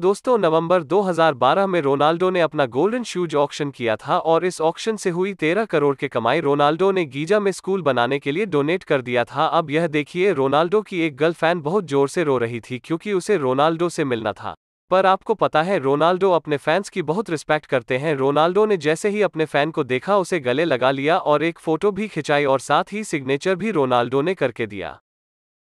दोस्तों नवंबर 2012 में रोनाल्डो ने अपना गोल्डन शूज ऑक्शन किया था और इस ऑक्शन से हुई 13 करोड़ के कमाई रोनाल्डो ने गीजा में स्कूल बनाने के लिए डोनेट कर दिया था अब यह देखिए रोनाल्डो की एक फैन बहुत जोर से रो रही थी क्योंकि उसे रोनाल्डो से मिलना था पर आपको पता है रोनाल्डो अपने फैंस की बहुत रिस्पेक्ट करते हैं रोनाल्डो ने जैसे ही अपने फैन को देखा उसे गले लगा लिया और एक फोटो भी खिंचाई और साथ ही सिग्नेचर भी रोनाल्डो ने करके दिया